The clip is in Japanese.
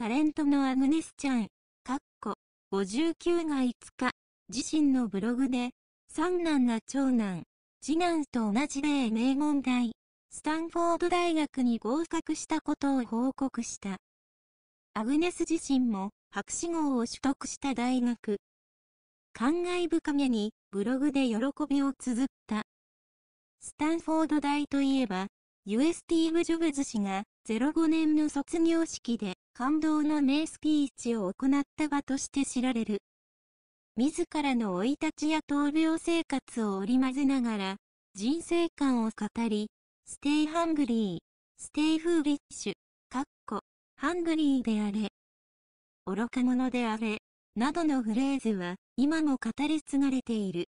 タレントのアグネスちゃん、かっこ、59が5日、自身のブログで、三男が長男、次男と同じで名門大、スタンフォード大学に合格したことを報告した。アグネス自身も博士号を取得した大学。感慨深めにブログで喜びを綴った。スタンフォード大といえば、ユエスティーブ・ジョブズ氏が05年の卒業式で感動の名スピーチを行った場として知られる。自らの生い立ちや闘病生活を織り交ぜながら、人生観を語り、ステイハングリー、ステイフーリッシュ、かっこ、ハングリーであれ、愚か者であれ、などのフレーズは、今も語り継がれている。